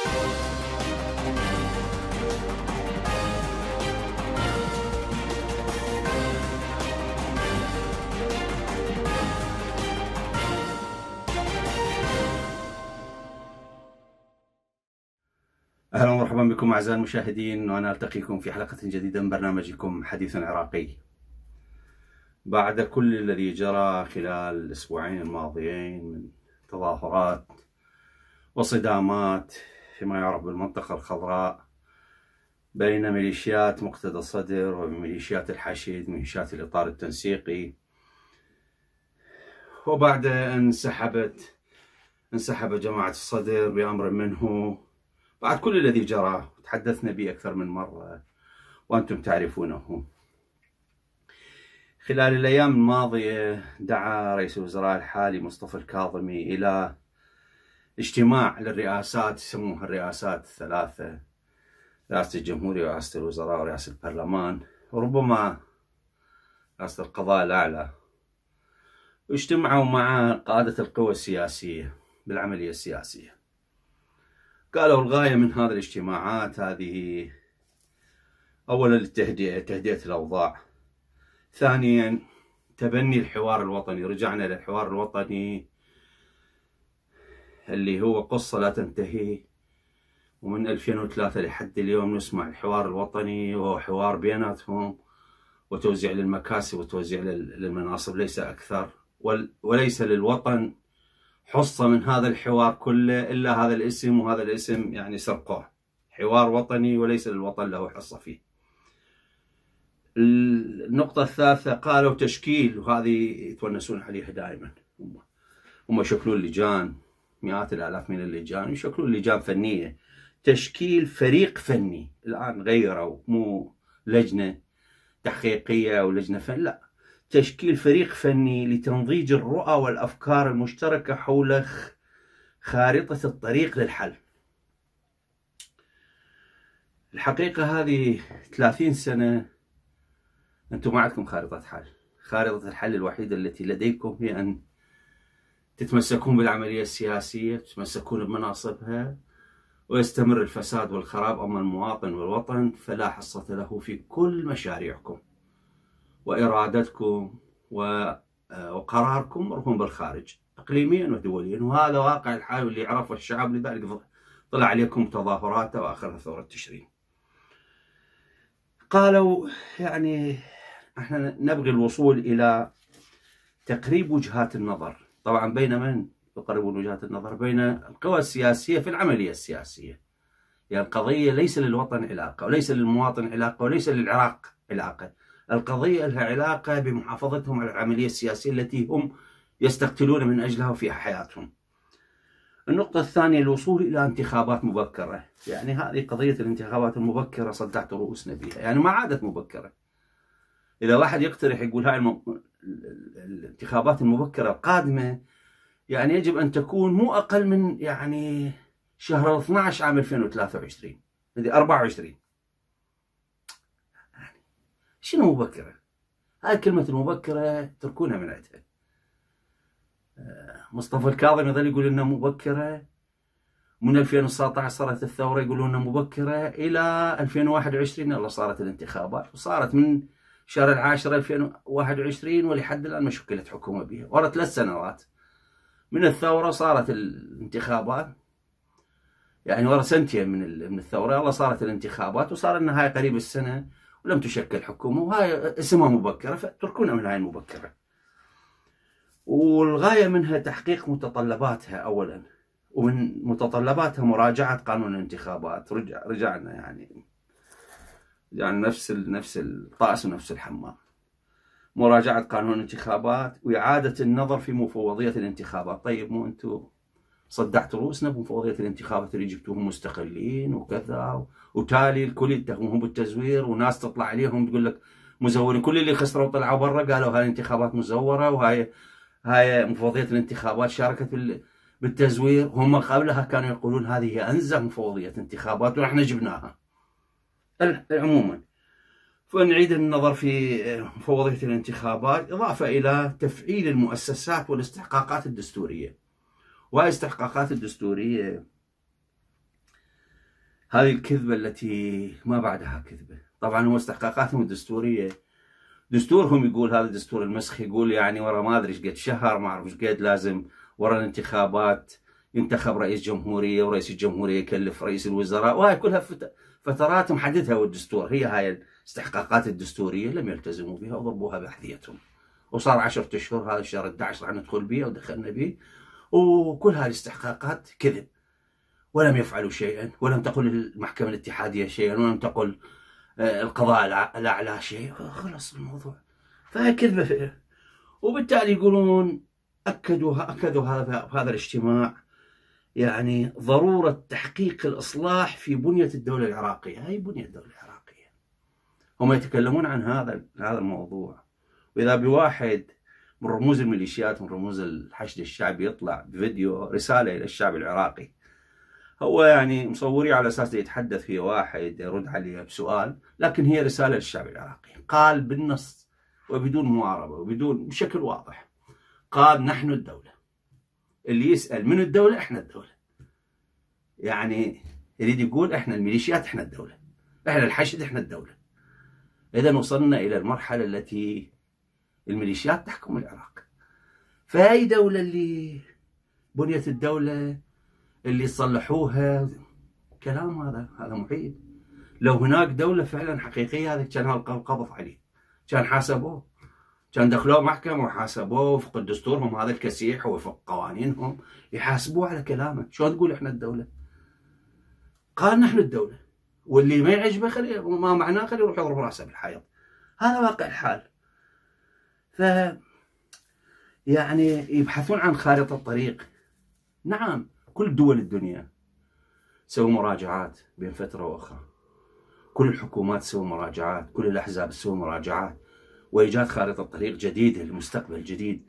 اهلا ومرحبا بكم اعزائي المشاهدين وانا التقيكم في حلقه جديده من برنامجكم حديث عراقي. بعد كل الذي جرى خلال الاسبوعين الماضيين من تظاهرات وصدامات فيما يعرف بالمنطقة الخضراء بين ميليشيات مقتدى الصدر وميليشيات الحشيد ميليشيات الإطار التنسيقي وبعد أن سحبت انسحب جماعة الصدر بأمر منه بعد كل الذي جرى تحدثنا به أكثر من مرة وأنتم تعرفونه خلال الأيام الماضية دعا رئيس الوزراء الحالي مصطفى الكاظمي إلى اجتماع للرئاسات يسموها الرئاسات الثلاثة رئاسة الجمهورية ورئاسة الوزراء ورئاسة البرلمان وربما رئاسة القضاء الأعلى واجتمعوا مع قادة القوى السياسية بالعملية السياسية قالوا الغاية من هذه الاجتماعات هذه أولا التهدئة تهدئة الأوضاع ثانيا تبني الحوار الوطني رجعنا للحوار الوطني اللي هو قصة لا تنتهي ومن 2003 لحد اليوم نسمع الحوار الوطني وهو حوار بيناتهم وتوزيع للمكاسب وتوزيع للمناصب ليس أكثر وليس للوطن حصة من هذا الحوار كله إلا هذا الاسم وهذا الاسم يعني سرقوه حوار وطني وليس للوطن له حصة فيه النقطة الثالثة قالوا تشكيل وهذه يتونسون عليها دائما هم شكلوا اللجان مئات الالاف من اللجان يشكلون لجان فنيه تشكيل فريق فني الان غيروا مو لجنه تحقيقيه او لجنه فن لا تشكيل فريق فني لتنضيج الرؤى والافكار المشتركه حول خارطه الطريق للحل الحقيقه هذه 30 سنه انتم ما عندكم خارطه حل خارطه الحل الوحيده التي لديكم هي ان تتمسكون بالعملية السياسية تتمسكون بمناصبها ويستمر الفساد والخراب أما المواطن والوطن فلا حصة له في كل مشاريعكم وإرادتكم آه، وقراركم مرهون بالخارج إقليميا ودوليا وهذا واقع الحال اللي عرفه الشعب لذلك طلع عليكم تظاهراته وآخرها ثورة تشرين قالوا يعني احنا نبغي الوصول إلى تقريب وجهات النظر طبعا بين من يقربون وجهات النظر بين القوى السياسية في العملية السياسية يعني القضية ليس للوطن علاقة وليس للمواطن علاقة وليس للعراق علاقة القضية لها علاقة بمحافظتهم على العملية السياسية التي هم يستقتلون من أجلها في حياتهم النقطة الثانية الوصول إلى انتخابات مبكرة يعني هذه قضية الانتخابات المبكرة صدعت رؤوسنا بها يعني ما عادت مبكرة إذا واحد يقترح يقول هاي الانتخابات المبكرة القادمة يعني يجب أن تكون مو أقل من يعني شهر 12 عام 2023 هذه 24 يعني شنو مبكرة؟ هاي كلمة المبكرة تركونها من عندها آه، مصطفى الكاظم يظل يقول انها مبكرة من 2019 صارت الثورة يقولون انها مبكرة إلى 2021 يلا صارت الانتخابات وصارت من شهر العاشر 2021 ولحد الآن ما شكلت حكومة بها ورا ثلاث سنوات من الثورة صارت الانتخابات يعني ورا سنتين من من الثورة يلا صارت الانتخابات وصار النهاية قريب السنة ولم تشكل حكومة وهاي اسمها مبكرة فاتركونا من هاي المبكرة والغاية منها تحقيق متطلباتها أولا ومن متطلباتها مراجعة قانون الانتخابات رجعنا يعني يعني نفس نفس الطاس ونفس الحمام مراجعة قانون الانتخابات وإعادة النظر في مفوضية الانتخابات طيب مو أنتم صدعتوا رؤوسنا بمفوضية الانتخابات اللي جبتوهم مستقلين وكذا وتالي الكل يتهمهم بالتزوير وناس تطلع عليهم تقول لك مزورين كل اللي خسروا طلعوا برا قالوا هاي الانتخابات مزورة وهاي هاي مفوضية الانتخابات شاركت بالتزوير هم قبلها كانوا يقولون هذه هي أنزه مفوضية انتخابات ونحن جبناها عموما فنعيد النظر في آه، مفوضية الانتخابات إضافة إلى تفعيل المؤسسات والاستحقاقات الدستورية الاستحقاقات الدستورية هذه الكذبة التي ما بعدها كذبة طبعا هو استحقاقاتهم الدستورية دستورهم يقول هذا الدستور المسخ يقول يعني ورا ما ادري قد شهر ما اعرف قد لازم ورا الانتخابات ينتخب رئيس جمهوريه ورئيس الجمهوريه يكلف رئيس الوزراء وهي كلها فترات محددها والدستور هي هاي الاستحقاقات الدستوريه لم يلتزموا بها وضربوها باحذيتهم وصار 10 اشهر هذا الشهر 11 راح ندخل به ودخلنا به وكل هذه الاستحقاقات كذب ولم يفعلوا شيئا ولم تقل المحكمه الاتحاديه شيئا ولم تقل آه، القضاء الاعلى شيء خلص الموضوع فكذبه وبالتالي يقولون اكدوا اكدوا هذا هذا الاجتماع يعني ضرورة تحقيق الإصلاح في بنية الدولة العراقية هاي بنية الدولة العراقية هم يتكلمون عن هذا هذا الموضوع وإذا بواحد من رموز الميليشيات من رموز الحشد الشعبي يطلع بفيديو رسالة إلى الشعب العراقي هو يعني مصوري على أساس يتحدث في واحد يرد عليه بسؤال لكن هي رسالة للشعب العراقي قال بالنص وبدون معارضة وبدون بشكل واضح قال نحن الدولة اللي يسال من الدوله احنا الدوله يعني يريد يقول احنا الميليشيات احنا الدوله احنا الحشد احنا الدوله اذا وصلنا الى المرحله التي الميليشيات تحكم العراق فهي دوله اللي بنيت الدوله اللي صلحوها كلام هذا هذا محيط لو هناك دوله فعلا حقيقيه هذا كان هالقبض عليه كان حاسبوه كان دخلوه محكمة وحاسبوه وفق دستورهم هذا الكسيح وفق قوانينهم يحاسبوه على كلامه شلون تقول احنا الدولة قال نحن الدولة واللي ما يعجبه خليه ما معناه خليه يروح يضرب راسه بالحائط هذا واقع الحال ف يعني يبحثون عن خارطة طريق نعم كل دول الدنيا سووا مراجعات بين فترة وأخرى كل الحكومات تسوي مراجعات كل الأحزاب تسوي مراجعات وإيجاد خارطة طريق جديدة لمستقبل جديد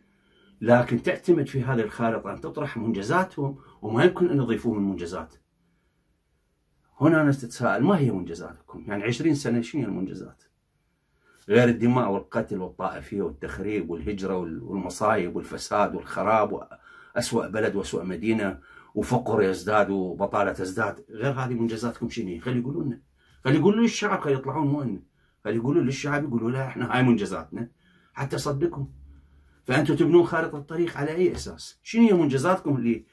لكن تعتمد في هذه الخارطة أن تطرح منجزاتهم وما يمكن أن يضيفوه من منجزات هنا أنا تتساءل ما هي منجزاتكم يعني عشرين سنة شنو هي المنجزات غير الدماء والقتل والطائفية والتخريب والهجرة والمصايب والفساد والخراب وأسوأ بلد وأسوأ مدينة وفقر يزداد وبطالة تزداد غير هذه منجزاتكم شنو خلي يقولون خلي يقولون للشعب خلي يطلعون مو فيقولوا للشعب يقولوا لها احنا هاي منجزاتنا حتى صدقهم فانتم تبنون خارطه الطريق على اي اساس؟ شنو هي منجزاتكم اللي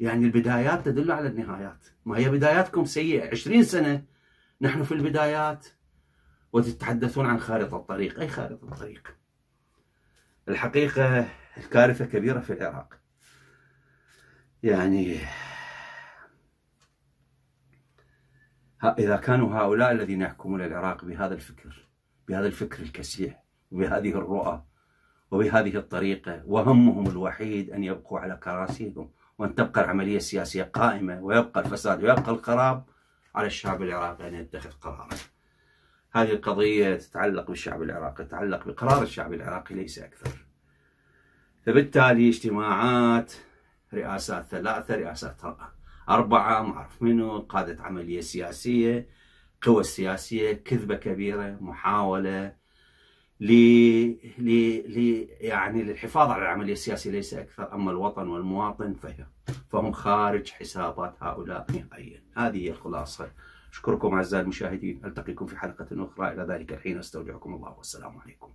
يعني البدايات تدل على النهايات، ما هي بداياتكم سيئه 20 سنه نحن في البدايات وتتحدثون عن خارطه الطريق، اي خارطه الطريق؟ الحقيقه الكارثه كبيره في العراق. يعني إذا كانوا هؤلاء الذين يحكمون العراق بهذا الفكر بهذا الفكر الكسيح وبهذه الرؤى وبهذه الطريقة وهمهم الوحيد أن يبقوا على كراسيهم وأن تبقى العملية السياسية قائمة ويبقى الفساد ويبقى الخراب على الشعب العراقي أن يتخذ قرارا هذه القضية تتعلق بالشعب العراقي تتعلق بقرار الشعب العراقي ليس أكثر فبالتالي اجتماعات رئاسات ثلاثة رئاسات رأى أربعة ما أعرف منو قادة عملية سياسية قوى سياسية كذبة كبيرة محاولة ل يعني للحفاظ على العملية السياسية ليس أكثر أما الوطن والمواطن فهي فهم خارج حسابات هؤلاء نهائيا هذه هي الخلاصة أشكركم أعزائي المشاهدين ألتقيكم في حلقة أخرى إلى ذلك الحين أستودعكم الله والسلام عليكم